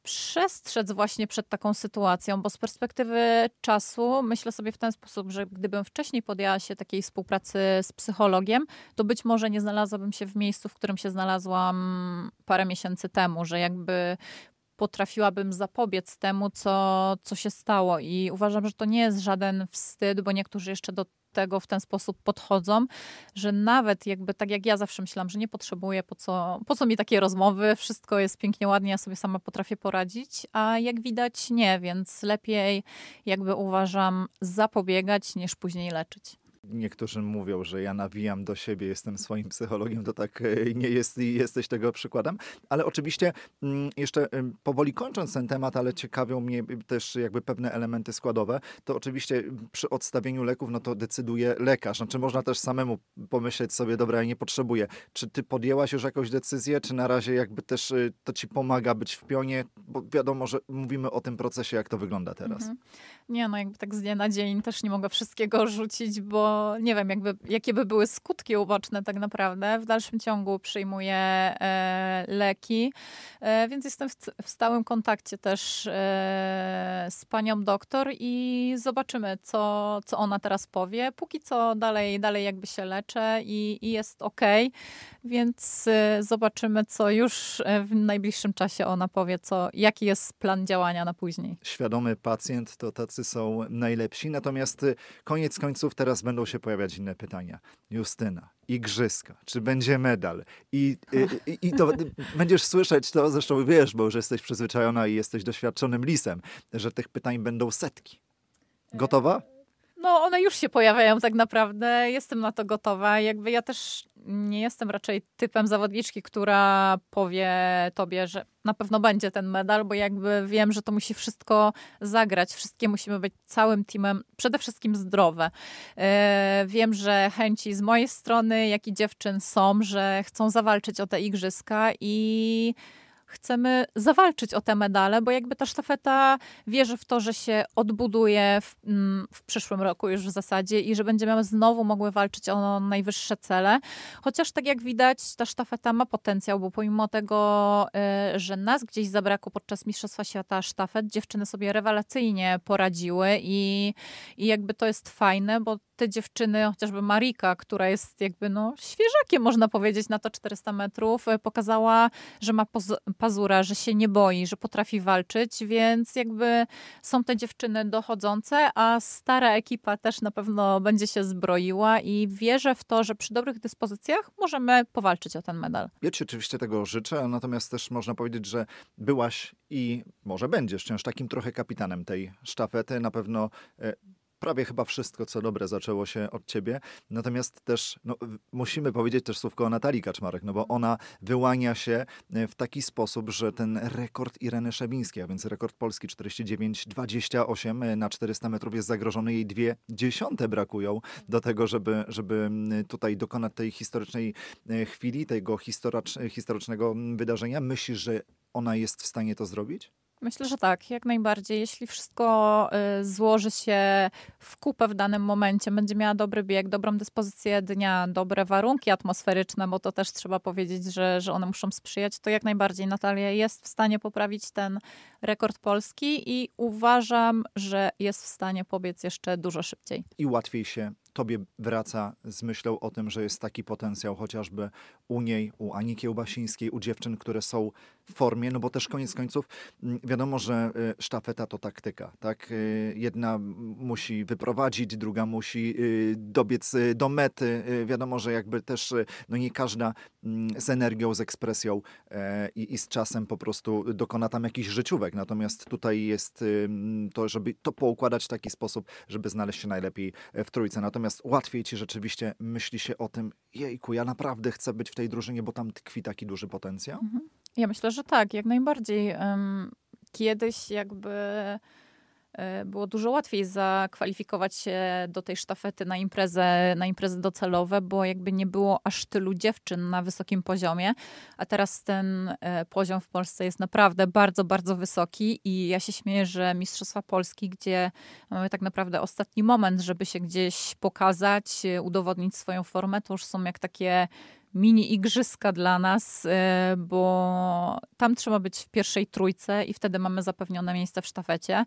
przestrzec właśnie przed taką sytuacją, bo z perspektywy czasu myślę sobie w ten sposób, że gdybym wcześniej podjęła się takiej współpracy z psychologiem, to być może nie znalazłabym się w miejscu, w którym się znalazłam parę miesięcy temu, że jakby potrafiłabym zapobiec temu, co, co się stało. I uważam, że to nie jest żaden wstyd, bo niektórzy jeszcze do tego w ten sposób podchodzą, że nawet jakby tak jak ja zawsze myślałam, że nie potrzebuję, po co, po co mi takie rozmowy, wszystko jest pięknie, ładnie, ja sobie sama potrafię poradzić, a jak widać nie, więc lepiej jakby uważam zapobiegać niż później leczyć niektórzy mówią, że ja nawijam do siebie, jestem swoim psychologiem, to tak e, nie jest i jesteś tego przykładem. Ale oczywiście mm, jeszcze e, powoli kończąc ten temat, ale ciekawią mnie e, też jakby pewne elementy składowe, to oczywiście przy odstawieniu leków, no to decyduje lekarz. Znaczy można też samemu pomyśleć sobie, dobra, ja nie potrzebuję. Czy ty podjęłaś już jakąś decyzję, czy na razie jakby też to ci pomaga być w pionie? Bo wiadomo, że mówimy o tym procesie, jak to wygląda teraz. Mhm. Nie, no jakby tak z dnia na dzień też nie mogę wszystkiego rzucić, bo nie wiem, jakby, jakie by były skutki uboczne tak naprawdę. W dalszym ciągu przyjmuję e, leki, e, więc jestem w, w, stałym kontakcie też e, z panią doktor i zobaczymy, co, co ona teraz powie. Póki co dalej, dalej jakby się leczę i, i jest ok, więc e, zobaczymy, co już e, w najbliższym czasie ona powie, co, jaki jest plan działania na później. Świadomy pacjent to tacy są najlepsi, natomiast e, koniec końców teraz będą się pojawiać inne pytania. Justyna, igrzyska, czy będzie medal? I, i, y, y, i to będziesz słyszeć to, zresztą wiesz, bo już jesteś przyzwyczajona i jesteś doświadczonym lisem, że tych pytań będą setki. Gotowa? one już się pojawiają tak naprawdę, jestem na to gotowa. Jakby ja też nie jestem raczej typem zawodniczki, która powie tobie, że na pewno będzie ten medal, bo jakby wiem, że to musi wszystko zagrać. Wszystkie musimy być całym teamem, przede wszystkim zdrowe. E, wiem, że chęci z mojej strony, jak i dziewczyn są, że chcą zawalczyć o te igrzyska i chcemy zawalczyć o te medale, bo jakby ta sztafeta wierzy w to, że się odbuduje w, mm, w, przyszłym roku już w zasadzie i że będziemy znowu mogły walczyć o najwyższe cele. Chociaż tak jak widać, ta sztafeta ma potencjał, bo pomimo tego, y, że nas gdzieś zabrakło podczas Mistrzostwa Świata sztafet, dziewczyny sobie rewelacyjnie poradziły i, i jakby to jest fajne, bo te dziewczyny, chociażby Marika, która jest jakby no świeżakiem, można powiedzieć, na to 400 metrów, e, pokazała, że ma pazura, że się nie boi, że potrafi walczyć, więc jakby są te dziewczyny dochodzące, a stara ekipa też na pewno będzie się zbroiła i wierzę w to, że przy dobrych dyspozycjach możemy powalczyć o ten medal. Ja ci oczywiście tego życzę, natomiast też można powiedzieć, że byłaś i może będziesz wciąż takim trochę kapitanem tej sztafety. Na pewno e, prawie chyba wszystko, co dobre zaczęło się od ciebie. Natomiast też no, musimy powiedzieć też słówko o Natalii Kaczmarek, no bo ona wyłania się e, w taki sposób, że ten rekord Ireny Szabińskiej, a więc rekord Polski 49-28 e, na 400 metrów jest zagrożony. Jej dwie dziesiąte brakują do tego, żeby, żeby tutaj dokonać tej historycznej e, chwili, tego historycznego wydarzenia. Myślisz, że ona jest w stanie to zrobić? Myślę, że tak, jak najbardziej. Jeśli wszystko y, złoży się w kupę w danym momencie, będzie miała dobry bieg, dobrą dyspozycję dnia, dobre warunki atmosferyczne, bo to też trzeba powiedzieć, że, że one muszą sprzyjać, to jak najbardziej Natalia jest w stanie poprawić ten rekord Polski i uważam, że jest w stanie pobiec jeszcze dużo szybciej. I łatwiej się tobie wraca z myślą o tym, że jest taki potencjał chociażby u niej, u Ani Kiełbasińskiej, u dziewczyn, które są w formie, no bo też koniec końców mm, wiadomo, że y, sztafeta to taktyka, tak? Y, jedna musi wyprowadzić, druga musi y, dobiec do mety. Wiadomo, że jakby też no nie każda mm, z energią, z ekspresją e, i, i z czasem po prostu dokona tam jakichś życiówek. Natomiast tutaj jest mm, to, żeby to poukładać w taki sposób, żeby znaleźć się najlepiej e, w trójce. Natomiast natomiast łatwiej ci rzeczywiście myśli się o tym, jejku, ja naprawdę chcę być w tej drużynie, bo tam tkwi taki duży potencjał? Mhm. Ja myślę, że tak, jak najbardziej. Kiedyś jakby E, było dużo łatwiej zakwalifikować się do tej sztafety na imprezę, na imprezy docelowe, bo jakby nie było aż tylu dziewczyn na wysokim poziomie, a teraz ten e, poziom w Polsce jest naprawdę bardzo, bardzo wysoki i ja się śmieję, że Mistrzostwa Polski, gdzie mamy tak naprawdę ostatni moment, żeby się gdzieś pokazać, e, udowodnić swoją formę, to już są jak takie mini igrzyska dla nas, e, bo tam trzeba być w pierwszej trójce i wtedy mamy zapewnione miejsce w sztafecie.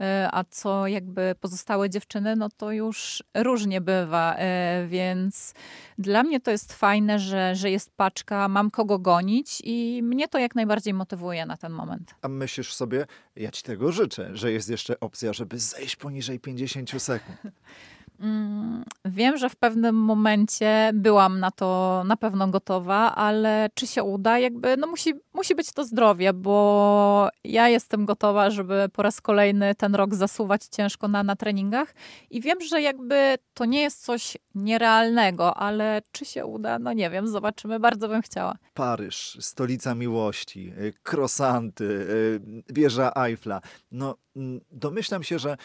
E, a co jakby pozostałe dziewczyny, no to już różnie bywa, e, więc dla mnie to jest fajne, że, że jest paczka, mam kogo gonić i mnie to jak najbardziej motywuje na ten moment. A myślisz sobie, ja ci tego życzę, że jest jeszcze opcja, żeby zejść poniżej 50 sekund. Mm, wiem, że w pewnym momencie byłam na to na pewno gotowa, ale czy się uda, jakby, no musi, musi być to zdrowie, bo ja jestem gotowa, żeby po raz kolejny ten rok zasuwać ciężko na, na treningach i wiem, że jakby to nie jest coś nierealnego, ale czy się uda, no nie wiem, zobaczymy, bardzo bym chciała. Paryż, stolica miłości, y, krosanty, y, y, wieża Eiffla, no mm, domyślam się, że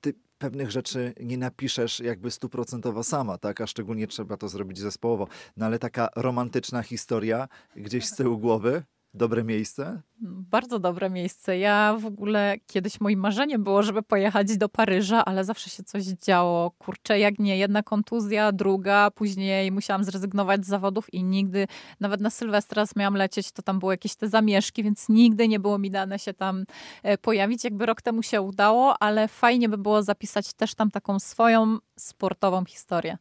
ty pewnych rzeczy nie napiszesz jakby stuprocentowo sama, tak? A szczególnie trzeba to zrobić zespołowo. No ale taka romantyczna historia gdzieś z tyłu głowy. Dobre miejsce? Bardzo dobre miejsce. Ja w ogóle kiedyś moim marzeniem było, żeby pojechać do Paryża, ale zawsze się coś działo. Kurczę, jak nie, jedna kontuzja, druga, później musiałam zrezygnować z zawodów i nigdy, nawet na Sylwestra miałam lecieć, to tam były jakieś te zamieszki, więc nigdy nie było mi dane się tam e, pojawić. Jakby rok temu się udało, ale fajnie by było zapisać też tam taką swoją sportową historię.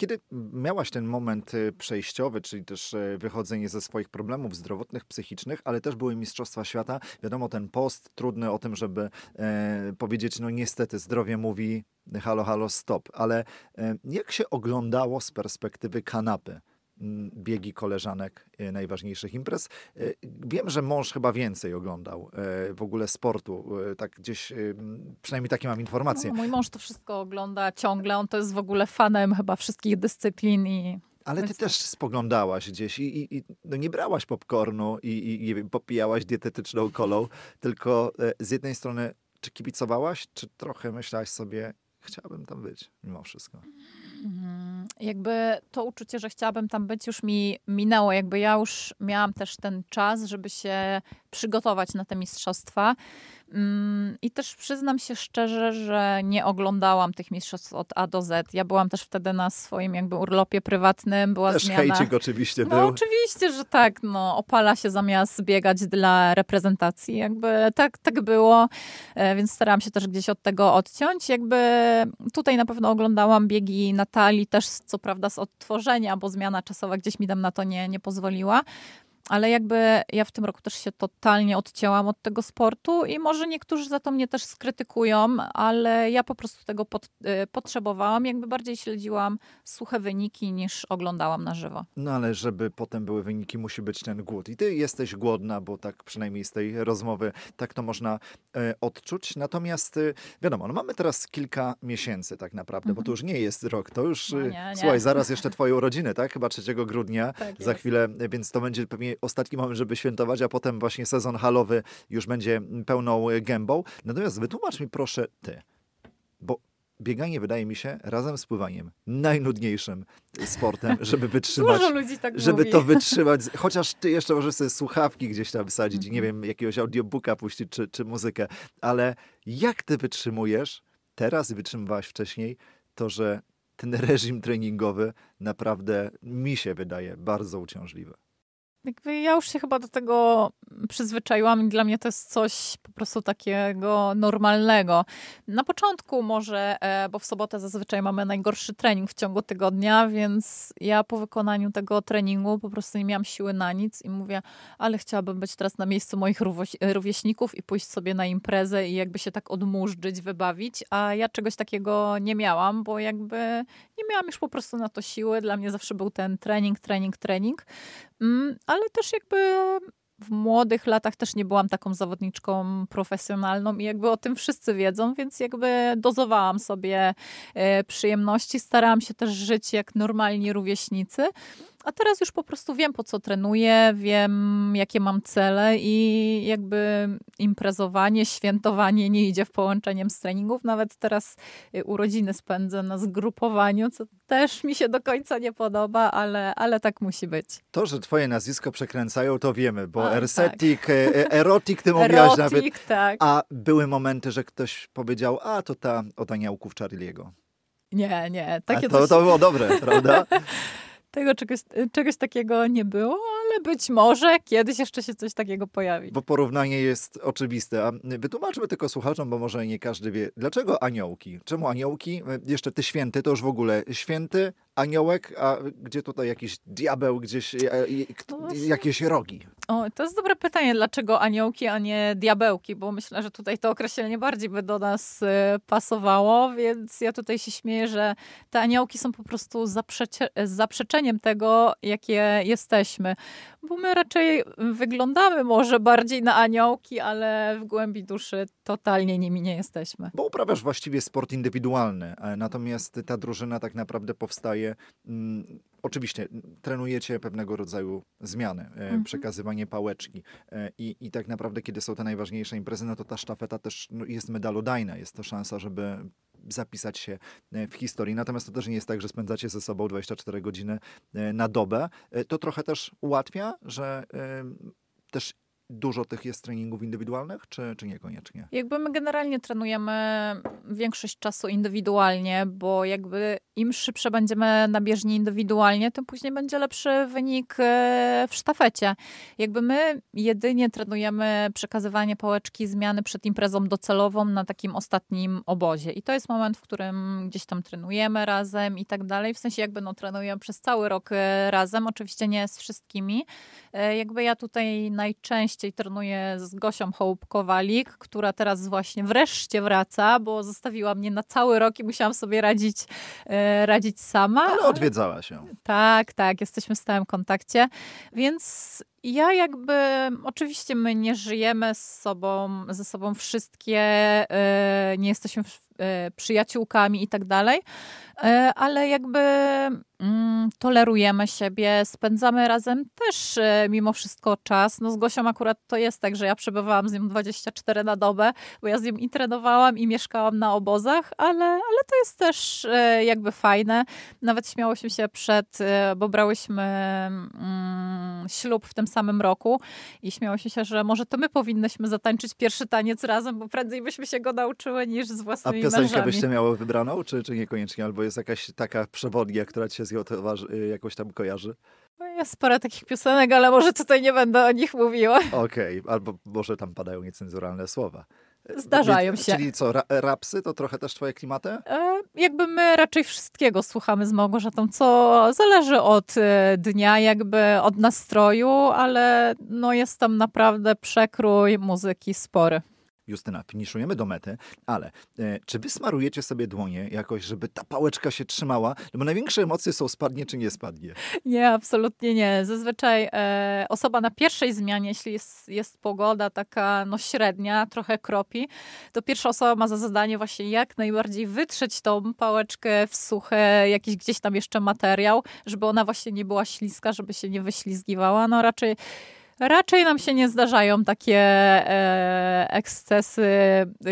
Kiedy miałaś ten moment y, przejściowy, czyli też y, wychodzenie ze swoich problemów zdrowotnych, psychicznych, ale też były Mistrzostwa Świata, wiadomo, ten post trudny o tym, żeby e, powiedzieć, no niestety zdrowie mówi halo, halo, stop, ale e, jak się oglądało z perspektywy kanapy? biegi koleżanek e, najważniejszych imprez. E, wiem, że mąż chyba więcej oglądał e, w ogóle sportu, tak gdzieś, przynajmniej takie mam informacje. No, mój mąż to wszystko ogląda ciągle, on to jest w ogóle fanem chyba wszystkich dyscyplin i ale ty też spoglądałaś gdzieś i, i, i no nie brałaś popcornu i, i, i popijałaś dietetyczną kolą, tylko z jednej strony czy kibicowałaś, czy trochę myślałaś sobie, chciałabym tam być mimo wszystko? Mhm. Jakby to uczucie, że chciałabym tam być, już mi minęło. Jakby ja już miałam też ten czas, żeby się przygotować na te mistrzostwa. Mm, I też przyznam się szczerze, że nie oglądałam tych mistrzostw od A do Z. Ja byłam też wtedy na swoim jakby urlopie prywatnym, była też zmiana. hejcik oczywiście no, był. oczywiście, że tak, no, opala się zamiast biegać dla reprezentacji, jakby tak, tak było, e, więc starałam się też gdzieś od tego odciąć. Jakby tutaj na pewno oglądałam biegi Natalii też, co prawda z odtworzenia, bo zmiana czasowa gdzieś mi tam na to nie, nie pozwoliła ale jakby ja w tym roku też się totalnie odcięłam od tego sportu i może niektórzy za to mnie też skrytykują, ale ja po prostu tego pod, y, potrzebowałam, jakby bardziej śledziłam suche wyniki niż oglądałam na żywo. No ale żeby potem były wyniki, musi być ten głód. I ty jesteś głodna, bo tak przynajmniej z tej rozmowy tak to można y, odczuć. Natomiast y, wiadomo, no mamy teraz kilka miesięcy tak naprawdę, bo to mhm. już nie jest rok, to już, no y, nie, nie. słuchaj, zaraz jeszcze twoje urodziny, tak? Chyba 3 grudnia tak za jest. chwilę, więc to będzie pewnie ostatni moment, żeby świętować, a potem właśnie sezon halowy już będzie pełną gębą. Natomiast wytłumacz mi proszę ty, bo bieganie wydaje mi się razem z pływaniem najnudniejszym sportem, żeby wytrzymać. Dużo ludzi tak Żeby mówi. to wytrzymać. Chociaż ty jeszcze możesz sobie słuchawki gdzieś tam wsadzić, i nie mhm. wiem, jakiegoś audiobooka puścić czy, czy muzykę, ale jak ty wytrzymujesz teraz i wytrzymywałaś wcześniej to, że ten reżim treningowy naprawdę mi się wydaje bardzo uciążliwy. Jakby ja już się chyba do tego przyzwyczaiłam i dla mnie to jest coś po prostu takiego normalnego. Na początku może, e, bo w sobotę zazwyczaj mamy najgorszy trening w ciągu tygodnia, więc ja po wykonaniu tego treningu po prostu nie miałam siły na nic i mówię, ale chciałabym być teraz na miejscu moich rówieśników i pójść sobie na imprezę i jakby się tak odmurzyć, wybawić, a ja czegoś takiego nie miałam, bo jakby nie miałam już po prostu na to siły. Dla mnie zawsze był ten trening, trening, trening. Mm, ale też jakby w młodych latach też nie byłam taką zawodniczką profesjonalną i jakby o tym wszyscy wiedzą, więc jakby dozowałam sobie e, przyjemności, starałam się też żyć jak normalni rówieśnicy. A teraz już po prostu wiem, po co trenuję, wiem, jakie mam cele i jakby imprezowanie, świętowanie nie idzie w połączeniem z treningów. Nawet teraz y, urodziny spędzę na zgrupowaniu, co też mi się do końca nie podoba, ale, ale tak musi być. To, że twoje nazwisko przekręcają, to wiemy, bo tak. ersetik, tak. erotik ty mówiłaś nawet. Tak. A były momenty, że ktoś powiedział, a to ta od aniołków Charlie'ego. Nie, nie. Takie to, coś... to było dobre, prawda? Tego czegoś, czegoś takiego nie było, ale być może kiedyś jeszcze się coś takiego pojawi. Bo porównanie jest oczywiste. A wytłumaczmy tylko słuchaczom, bo może nie każdy wie, dlaczego aniołki? Czemu aniołki? E, jeszcze te święty, to już w ogóle święty, aniołek, a gdzie tutaj jakiś diabeł, gdzieś e, e, no jakieś rogi? O, to jest dobre pytanie, dlaczego aniołki, a nie diabełki, bo myślę, że tutaj to określenie bardziej by do nas pasowało, więc ja tutaj się śmieję, że te aniołki są po prostu zaprzeczeniem tego, jakie jesteśmy bo my raczej wyglądamy może bardziej na aniołki, ale w głębi duszy totalnie nimi nie jesteśmy. Bo uprawiasz właściwie sport indywidualny, e, natomiast ta drużyna tak naprawdę powstaje. Mm, oczywiście mm, trenujecie pewnego rodzaju zmiany, e, mhm. przekazywanie pałeczki e, I, i tak naprawdę, kiedy są te najważniejsze imprezy, no to ta sztafeta też no, jest medalodajna. Jest to szansa, żeby zapisać się e, w historii. Natomiast to też nie jest tak, że spędzacie ze sobą 24 godziny e, na dobę. E, to trochę też ułatwia, że też dużo tych jest treningów indywidualnych, czy, czy niekoniecznie? Jakby my generalnie trenujemy większość czasu indywidualnie, bo jakby im szybsze będziemy na bieżni indywidualnie, tym później będzie lepszy wynik e, w sztafecie. Jakby my jedynie trenujemy przekazywanie pałeczki zmiany przed imprezą docelową na takim ostatnim obozie. I to jest moment, w którym gdzieś tam trenujemy razem i tak dalej. W sensie jakby no trenujemy przez cały rok e, razem, oczywiście nie z wszystkimi. E, jakby ja tutaj najczęściej 13 i trenuję z Gosią Hołub-Kowalik, która teraz właśnie wreszcie wraca, bo zostawiła mnie na cały rok i musiałam sobie radzić, e, radzić sama. Ale odwiedzała się. Tak, tak, jesteśmy w stałym kontakcie, więc ja jakby, oczywiście my nie żyjemy z sobą, ze sobą wszystkie, e, nie jesteśmy e, przyjaciółkami i tak dalej, e, ale jakby mm, tolerujemy siebie, spędzamy razem też mimo wszystko czas. No z Gosią akurat to jest tak, że ja przebywałam z nią 24 na dobę, bo ja z nią i trenowałam i mieszkałam na obozach, ale, ale to jest też jakby fajne. Nawet śmiałyśmy się przed, bo brałyśmy mm, ślub w tym samym roku i śmiało się, że może to my powinnyśmy zatańczyć pierwszy taniec razem, bo prędzej byśmy się go nauczyły niż z własnymi A piosenkę mężami. byście miały wybraną, czy, czy niekoniecznie? Albo jest jakaś taka przewodnia, która cię z y, jakoś tam kojarzy? No, jest parę takich piosenek, ale może tutaj nie będę o nich mówiła. Okej, okay. albo może tam padają niecenzuralne słowa. Zdarzają się. Czyli co, ra rapsy to trochę też twoje klimaty? E, jakby my raczej wszystkiego słuchamy z Małgorzatą, co zależy od e, dnia, jakby od nastroju, ale no jest tam naprawdę przekrój muzyki spory. Justyna, finiszujemy do mety, ale e, czy wy smarujecie sobie dłonie jakoś, żeby ta pałeczka się trzymała? No bo największe emocje są spadnie czy nie spadnie. Nie, absolutnie nie. Zazwyczaj e, osoba na pierwszej zmianie, jeśli jest, jest pogoda taka no średnia, trochę kropi, to pierwsza osoba ma za zadanie właśnie jak najbardziej wytrzeć tą pałeczkę w suche, jakiś gdzieś tam jeszcze materiał, żeby ona właśnie nie była śliska, żeby się nie wyślizgiwała. No raczej Raczej nam się nie zdarzają takie e, ekscesy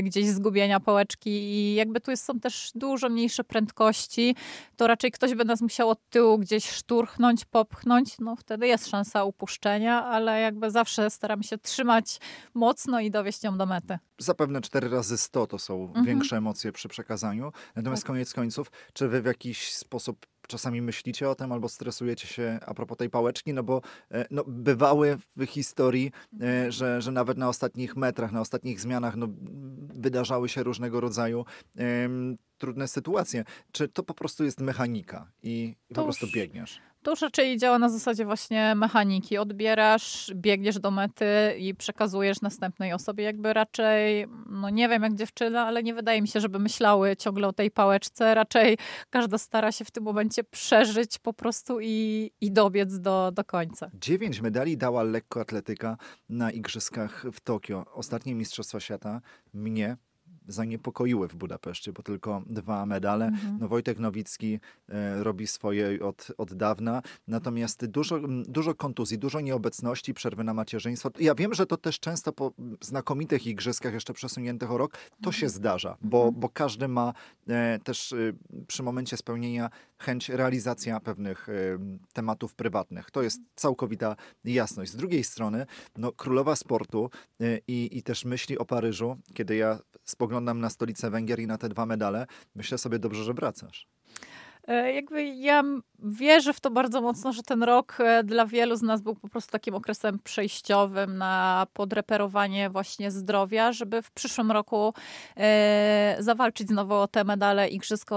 gdzieś zgubienia pałeczki i jakby tu jest, są też dużo mniejsze prędkości, to raczej ktoś by nas musiał od tyłu gdzieś szturchnąć, popchnąć, no wtedy jest szansa upuszczenia, ale jakby zawsze staram się trzymać mocno i dowieść ją do mety. Zapewne 4 razy 100 to są mhm. większe emocje przy przekazaniu, natomiast tak. koniec końców, czy wy w jakiś sposób czasami myślicie o tym albo stresujecie się a propos tej pałeczki, no bo e, no, bywały w historii, e, mhm. że, że nawet na ostatnich metrach, na ostatnich zmianach no, wydarzały się różnego rodzaju trudne sytuacje. Czy to po prostu jest mechanika i, i po prostu biegniesz? To już raczej działa na zasadzie właśnie mechaniki. Odbierasz, biegniesz do mety i przekazujesz następnej osobie. Jakby raczej, no nie wiem jak dziewczyna, ale nie wydaje mi się, żeby myślały ciągle o tej pałeczce. Raczej każda stara się w tym momencie przeżyć po prostu i, i dobiec do, do końca. Dziewięć medali dała lekkoatletyka na Igrzyskach w Tokio. Ostatnie Mistrzostwa Świata mnie zaniepokoiły w Budapeszcie, bo tylko dwa medale. Mhm. No Wojtek Nowicki e, robi swoje od, od dawna, natomiast dużo, dużo kontuzji, dużo nieobecności, przerwy na macierzyństwo. Ja wiem, że to też często po znakomitych igrzyskach, jeszcze przesuniętych o rok, to mhm. się zdarza, bo, mhm. bo każdy ma e, też e, przy momencie spełnienia chęć realizacja pewnych tematów prywatnych. To jest całkowita jasność. Z drugiej strony, no, królowa sportu i, i też myśli o Paryżu, kiedy ja spoglądam spoglądam na stolicę Węgier i na te dwa medale, myślę sobie dobrze, że wracasz. E, jakby ja wierzę w to bardzo mocno, że ten rok e, dla wielu z nas był po prostu takim okresem przejściowym na podreperowanie właśnie zdrowia, żeby w przyszłym roku e, zawalczyć znowu o te medale Igrzysk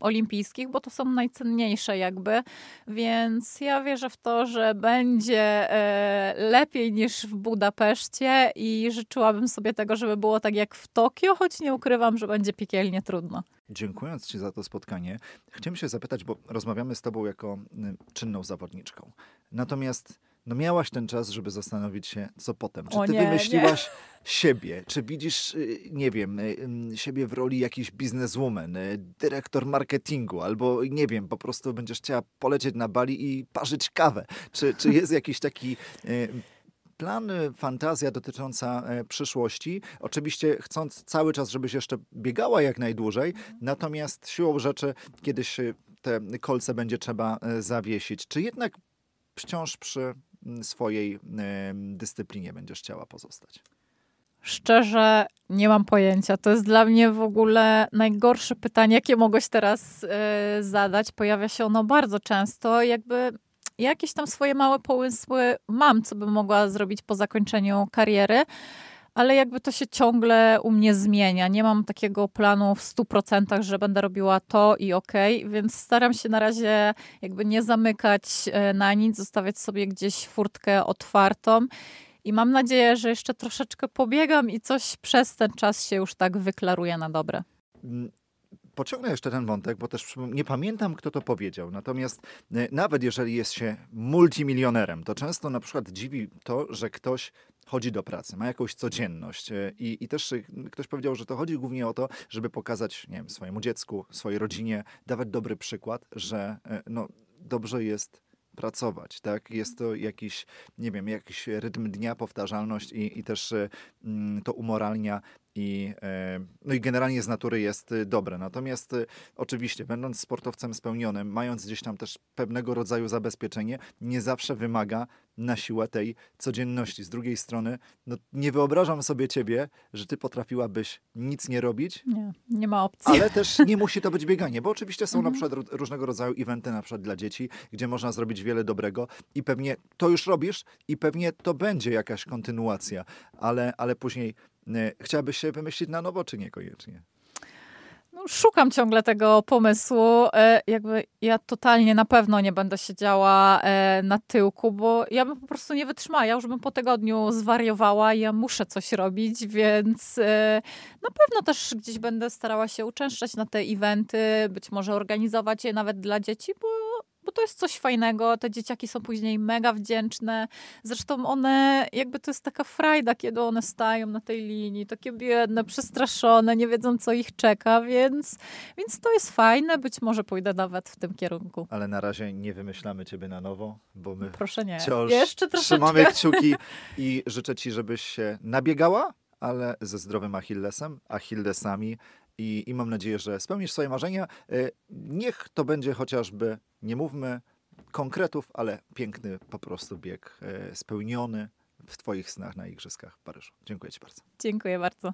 Olimpijskich, bo to są najcenniejsze jakby. Więc ja wierzę w to, że będzie lepiej niż w Budapeszcie i życzyłabym sobie tego, żeby było tak jak w Tokio, choć nie ukrywam, że będzie piekielnie trudno. Dziękując Ci za to spotkanie, chciałem się zapytać, bo rozmawiamy z Tobą jako y, czynną zawodniczką. Natomiast no miałaś ten czas, żeby zastanowić się, co potem. Czy ty nie, wymyśliłaś nie. siebie? Czy widzisz, y, nie wiem, y, mm, siebie w roli jakiejś bizneswoman, dyrektor marketingu, albo nie wiem, po prostu będziesz chciała polecieć na Bali i parzyć kawę? Czy, czy jest jakiś taki plan, fantazja dotycząca e, przyszłości. Oczywiście chcąc cały czas, żebyś jeszcze biegała jak najdłużej, mhm. natomiast siłą rzeczy kiedyś e, te kolce będzie trzeba e, zawiesić. Czy jednak wciąż przy swojej dyscyplinie będziesz chciała pozostać? Szczerze, nie mam pojęcia. To jest dla mnie w ogóle najgorsze pytanie, jakie mogłeś teraz zadać. Pojawia się ono bardzo często. Jakby jakieś tam swoje małe pomysły mam, co bym mogła zrobić po zakończeniu kariery, ale jakby to się ciągle u mnie zmienia. Nie mam takiego planu w 100%, że będę robiła to i okej, okay, więc staram się na razie jakby nie zamykać e, na nic, zostawiać sobie gdzieś furtkę otwartą. I mam nadzieję, że jeszcze troszeczkę pobiegam i coś przez ten czas się już tak wyklaruje na dobre mm, pociągnę jeszcze ten wątek, bo też nie pamiętam, kto to powiedział. Natomiast e, nawet jeżeli jest się multimilionerem, to często na przykład dziwi to, że ktoś chodzi do pracy, ma jakąś codzienność. E, I, i też e, ktoś powiedział, że to chodzi głównie o to, żeby pokazać nie wiem, swojemu dziecku, swojej rodzinie, dawać dobry przykład, że no, dobrze jest pracować, tak? Jest to jakiś, nie wiem, jakiś rytm dnia, powtarzalność i, i też mm, to umoralnia i, e, no i generalnie z natury jest y, dobre. Natomiast y, oczywiście, będąc sportowcem spełnionym, mając gdzieś tam też pewnego rodzaju zabezpieczenie, nie zawsze wymaga na siłę tej codzienności. Z drugiej strony, no, nie wyobrażam sobie ciebie, że ty potrafiłabyś nic nie robić. Nie, nie ma opcji. Ale też nie musi to być bieganie, bo oczywiście są mhm. na przykład różnego rodzaju eventy, na przykład dla dzieci, gdzie można zrobić wiele dobrego i pewnie to już robisz i pewnie to będzie jakaś kontynuacja, ale, ale później E, chciałabyś się wymyślić na nowo, czy niekoniecznie? No, szukam ciągle tego pomysłu. E, jakby ja totalnie na pewno nie będę siedziała e, na tyłku, bo ja bym po prostu nie wytrzymała. Ja już bym po tygodniu zwariowała i ja muszę coś robić, więc na pewno też gdzieś będę starała się uczęszczać na te eventy, być może organizować je nawet dla dzieci, bo bo to jest coś fajnego. Te dzieciaki są później mega wdzięczne. Zresztą one, jakby to jest taka frajda, kiedy one stają na tej linii, takie biedne, przestraszone, nie wiedzą, co ich czeka, więc, więc to jest fajne. Być może pójdę nawet w tym kierunku. Ale na razie nie wymyślamy ciebie na nowo, bo my Proszę nie. wciąż Jeszcze trzymamy kciuki i życzę ci, żebyś się nabiegała, ale ze zdrowym Achillesem, Achillesami, i, i mam nadzieję, że spełnisz swoje marzenia. E, niech to będzie chociażby, nie mówmy konkretów, ale piękny po prostu bieg e, spełniony w Twoich snach na Igrzyskach w Paryżu. Dziękuję Ci bardzo. Dziękuję bardzo.